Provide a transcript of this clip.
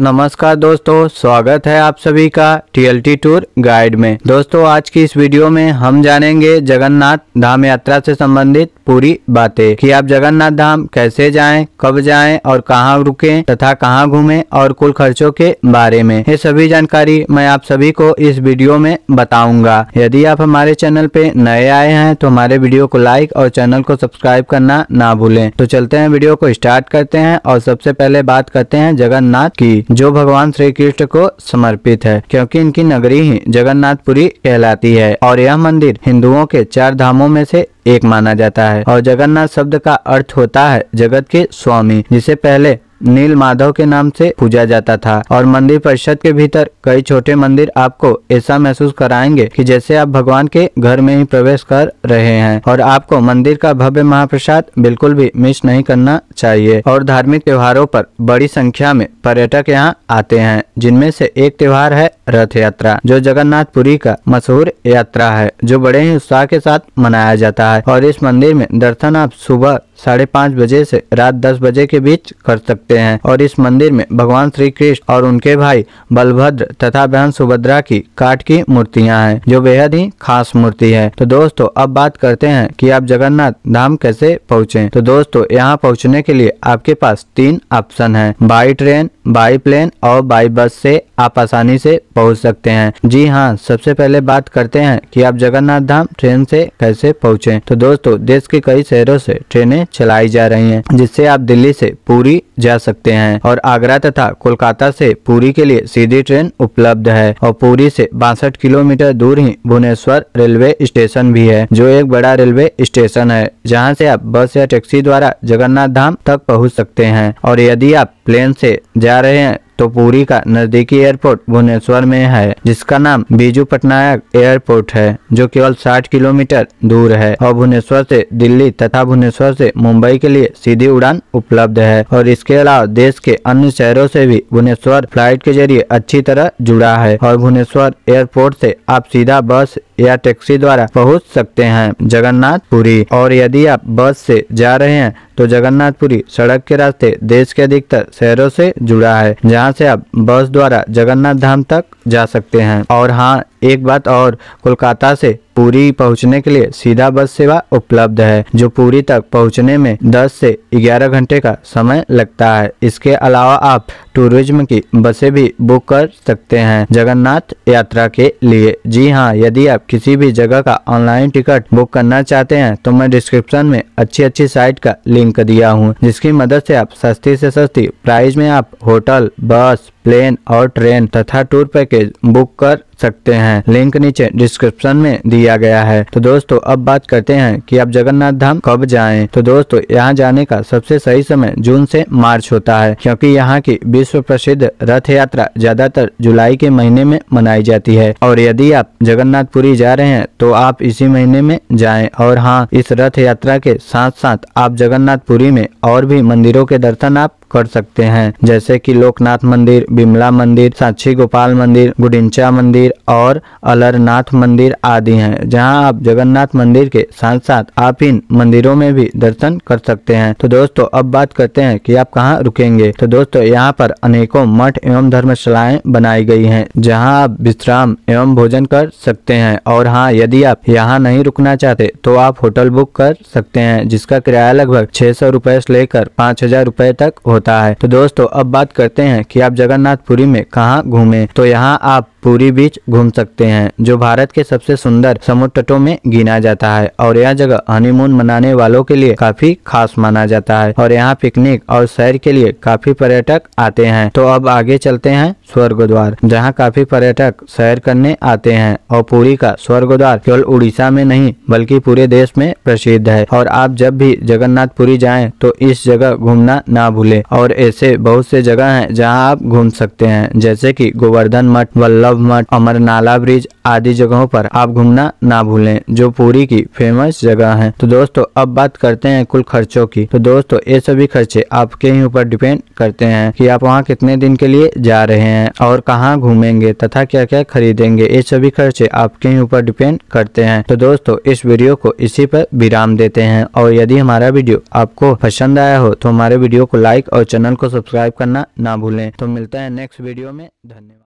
नमस्कार दोस्तों स्वागत है आप सभी का टीएलटी टूर गाइड में दोस्तों आज की इस वीडियो में हम जानेंगे जगन्नाथ धाम यात्रा से संबंधित पूरी बातें कि आप जगन्नाथ धाम कैसे जाएं, कब जाएं और कहां रुकें तथा कहां घूमें और कुल खर्चों के बारे में ये सभी जानकारी मैं आप सभी को इस वीडियो में बताऊंगा यदि आप हमारे चैनल पे नए आए हैं तो हमारे वीडियो को लाइक और चैनल को सब्सक्राइब करना ना भूलें तो चलते हैं वीडियो को स्टार्ट करते हैं और सबसे पहले बात करते हैं जगन्नाथ की जो भगवान श्री कृष्ण को समर्पित है क्योंकि इनकी नगरी ही जगन्नाथपुरी कहलाती है और यह मंदिर हिंदुओं के चार धामों में से एक माना जाता है और जगन्नाथ शब्द का अर्थ होता है जगत के स्वामी जिसे पहले नील माधव के नाम से पूजा जाता था और मंदिर परिषद के भीतर कई छोटे मंदिर आपको ऐसा महसूस कराएंगे कि जैसे आप भगवान के घर में ही प्रवेश कर रहे हैं और आपको मंदिर का भव्य महाप्रसाद बिल्कुल भी मिस नहीं करना चाहिए और धार्मिक त्योहारों पर बड़ी संख्या में पर्यटक यहाँ आते हैं जिनमें से एक त्योहार है रथ यात्रा जो जगन्नाथपुरी का मशहूर यात्रा है जो बड़े ही उत्साह के साथ मनाया जाता है और इस मंदिर में दर्शन आप सुबह साढ़े पाँच बजे से रात दस बजे के बीच कर सकते सकते हैं और इस मंदिर में भगवान श्री कृष्ण और उनके भाई बलभद्र तथा बहन सुभद्रा की काट की मूर्तियाँ हैं जो बेहद ही खास मूर्ति है तो दोस्तों अब बात करते हैं कि आप जगन्नाथ धाम कैसे पहुँचे तो दोस्तों यहाँ पहुँचने के लिए आपके पास तीन ऑप्शन है बाई ट्रेन बाई प्लेन और बाई बस से आप आसानी से पहुँच सकते हैं जी हाँ सबसे पहले बात करते हैं कि आप जगन्नाथ धाम ट्रेन से कैसे पहुँचे तो दोस्तों देश के कई शहरों से ट्रेनें चलाई जा रही हैं जिससे आप दिल्ली से पूरी जा जा सकते हैं और आगरा तथा कोलकाता से पुरी के लिए सीधी ट्रेन उपलब्ध है और पुरी से बासठ किलोमीटर दूर ही भुवनेश्वर रेलवे स्टेशन भी है जो एक बड़ा रेलवे स्टेशन है जहाँ से आप बस या टैक्सी द्वारा जगन्नाथ धाम तक पहुँच सकते हैं और यदि आप प्लेन से जा रहे हैं तो पुरी का नजदीकी एयरपोर्ट भुवनेश्वर में है जिसका नाम बीजू पटनायक एयरपोर्ट है जो केवल 60 किलोमीटर दूर है और भुवनेश्वर से दिल्ली तथा भुवनेश्वर से मुंबई के लिए सीधी उड़ान उपलब्ध है और इसके अलावा देश के अन्य शहरों से भी भुवनेश्वर फ्लाइट के जरिए अच्छी तरह जुड़ा है और भुवनेश्वर एयरपोर्ट से आप सीधा बस या टैक्सी द्वारा पहुंच सकते हैं जगन्नाथ पुरी और यदि आप बस से जा रहे हैं तो जगन्नाथपुरी सड़क के रास्ते देश के अधिकतर शहरों से जुड़ा है जहां से आप बस द्वारा जगन्नाथ धाम तक जा सकते हैं और हाँ एक बात और कोलकाता से पूरी पहुंचने के लिए सीधा बस सेवा उपलब्ध है जो पूरी तक पहुंचने में 10 से 11 घंटे का समय लगता है इसके अलावा आप टूरिज्म की बसें भी बुक कर सकते हैं जगन्नाथ यात्रा के लिए जी हाँ यदि आप किसी भी जगह का ऑनलाइन टिकट बुक करना चाहते हैं तो मैं डिस्क्रिप्शन में अच्छी अच्छी साइट का लिंक लिंक दिया हूँ जिसकी मदद से आप सस्ती से सस्ती प्राइस में आप होटल बस प्लेन और ट्रेन तथा टूर पैकेज बुक कर सकते हैं लिंक नीचे डिस्क्रिप्शन में दिया गया है तो दोस्तों अब बात करते हैं कि आप जगन्नाथ धाम कब जाएं तो दोस्तों यहाँ जाने का सबसे सही समय जून से मार्च होता है क्योंकि यहाँ की विश्व प्रसिद्ध रथ यात्रा ज्यादातर जुलाई के महीने में मनाई जाती है और यदि आप जगन्नाथपुरी जा रहे हैं तो आप इसी महीने में जाए और हाँ इस रथ यात्रा के साथ साथ आप जगन्नाथपुरी में और भी मंदिरों के दर्शन आप कर सकते हैं जैसे कि लोकनाथ मंदिर बिमला मंदिर साक्षी गोपाल मंदिर गुडिंचा मंदिर और अलरनाथ मंदिर आदि हैं जहां आप जगन्नाथ मंदिर के साथ साथ आप इन मंदिरों में भी दर्शन कर सकते हैं तो दोस्तों अब बात करते हैं कि आप कहाँ रुकेंगे तो दोस्तों यहाँ पर अनेकों मठ एवं धर्मशालाएं बनाई गई हैं जहाँ आप विश्राम एवं भोजन कर सकते हैं और हाँ यदि आप यहाँ नहीं रुकना चाहते तो आप होटल बुक कर सकते हैं जिसका किराया लगभग छह सौ से लेकर पाँच हजार तक होता होता है तो दोस्तों अब बात करते हैं कि आप जगन्नाथपुरी में कहाँ घूमे तो यहाँ आप पूरी बीच घूम सकते हैं जो भारत के सबसे सुंदर समुद्र तटों में गिना जाता है और यह जगह हनीमून मनाने वालों के लिए काफी खास माना जाता है और यहाँ पिकनिक और सैर के लिए काफी पर्यटक आते हैं तो अब आगे चलते हैं स्वर्ग द्वार जहाँ काफी पर्यटक सैर करने आते हैं और पूरी का स्वर्ग द्वार केवल उड़ीसा में नहीं बल्कि पूरे देश में प्रसिद्ध है और आप जब भी जगन्नाथ पुरी जाए तो इस जगह घूमना ना भूले और ऐसे बहुत से जगह है जहाँ आप घूम सकते हैं जैसे की गोवर्धन मठ वल्लभ क्लब मठ अमरनाला ब्रिज आदि जगहों पर आप घूमना ना भूलें जो पूरी की फेमस जगह है तो दोस्तों अब बात करते हैं कुल खर्चों की तो दोस्तों ये सभी खर्चे आपके ही ऊपर डिपेंड करते हैं कि आप वहाँ कितने दिन के लिए जा रहे हैं और कहाँ घूमेंगे तथा क्या क्या खरीदेंगे ये सभी खर्चे आपके ही ऊपर डिपेंड करते हैं तो दोस्तों इस वीडियो को इसी पर विराम देते हैं और यदि हमारा वीडियो आपको पसंद आया हो तो हमारे वीडियो को लाइक और चैनल को सब्सक्राइब करना ना भूलें तो मिलता है नेक्स्ट वीडियो में धन्यवाद